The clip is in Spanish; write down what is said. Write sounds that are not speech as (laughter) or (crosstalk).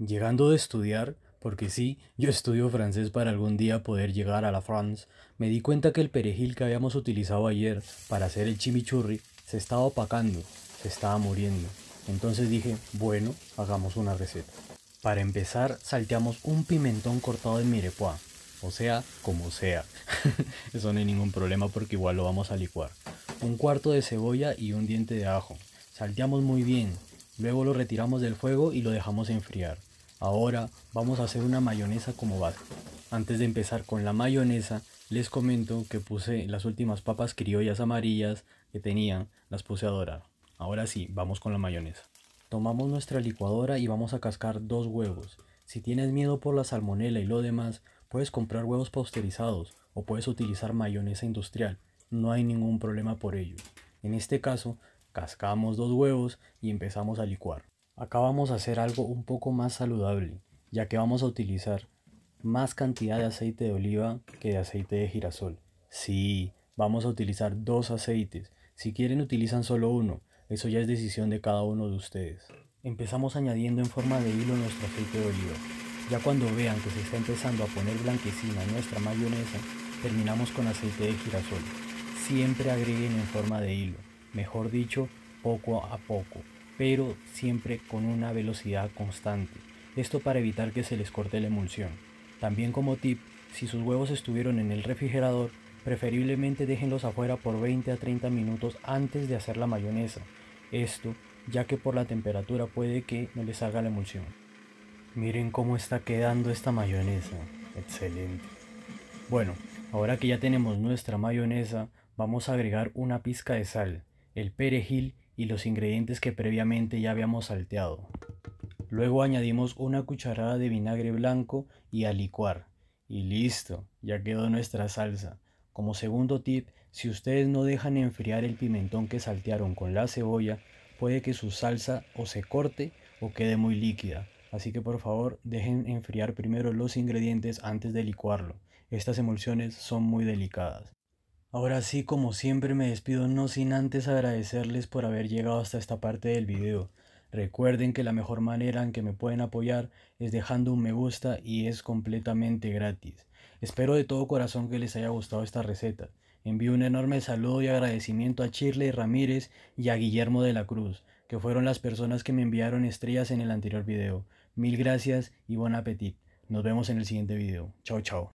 Llegando de estudiar, porque sí, yo estudio francés para algún día poder llegar a la France, me di cuenta que el perejil que habíamos utilizado ayer para hacer el chimichurri se estaba opacando, se estaba muriendo. Entonces dije, bueno, hagamos una receta. Para empezar, salteamos un pimentón cortado en mirepoix, o sea, como sea. (laughs) Eso no hay ningún problema porque igual lo vamos a licuar. Un cuarto de cebolla y un diente de ajo. Salteamos muy bien, luego lo retiramos del fuego y lo dejamos enfriar. Ahora vamos a hacer una mayonesa como base. Antes de empezar con la mayonesa, les comento que puse las últimas papas criollas amarillas que tenían, las puse a dorar. Ahora sí, vamos con la mayonesa. Tomamos nuestra licuadora y vamos a cascar dos huevos. Si tienes miedo por la salmonela y lo demás, puedes comprar huevos pasteurizados o puedes utilizar mayonesa industrial. No hay ningún problema por ello. En este caso, cascamos dos huevos y empezamos a licuar. Acá vamos a hacer algo un poco más saludable, ya que vamos a utilizar más cantidad de aceite de oliva que de aceite de girasol. Sí, vamos a utilizar dos aceites. Si quieren utilizan solo uno, eso ya es decisión de cada uno de ustedes. Empezamos añadiendo en forma de hilo nuestro aceite de oliva. Ya cuando vean que se está empezando a poner blanquecina nuestra mayonesa, terminamos con aceite de girasol. Siempre agreguen en forma de hilo, mejor dicho, poco a poco pero siempre con una velocidad constante. Esto para evitar que se les corte la emulsión. También como tip, si sus huevos estuvieron en el refrigerador, preferiblemente déjenlos afuera por 20 a 30 minutos antes de hacer la mayonesa. Esto ya que por la temperatura puede que no les haga la emulsión. Miren cómo está quedando esta mayonesa. Excelente. Bueno, ahora que ya tenemos nuestra mayonesa, vamos a agregar una pizca de sal, el perejil y los ingredientes que previamente ya habíamos salteado. Luego añadimos una cucharada de vinagre blanco y a licuar. Y listo, ya quedó nuestra salsa. Como segundo tip, si ustedes no dejan enfriar el pimentón que saltearon con la cebolla, puede que su salsa o se corte o quede muy líquida. Así que por favor dejen enfriar primero los ingredientes antes de licuarlo. Estas emulsiones son muy delicadas. Ahora sí, como siempre, me despido no sin antes agradecerles por haber llegado hasta esta parte del video. Recuerden que la mejor manera en que me pueden apoyar es dejando un me gusta y es completamente gratis. Espero de todo corazón que les haya gustado esta receta. Envío un enorme saludo y agradecimiento a Chirley Ramírez y a Guillermo de la Cruz, que fueron las personas que me enviaron estrellas en el anterior video. Mil gracias y buen apetito. Nos vemos en el siguiente video. Chao, chao.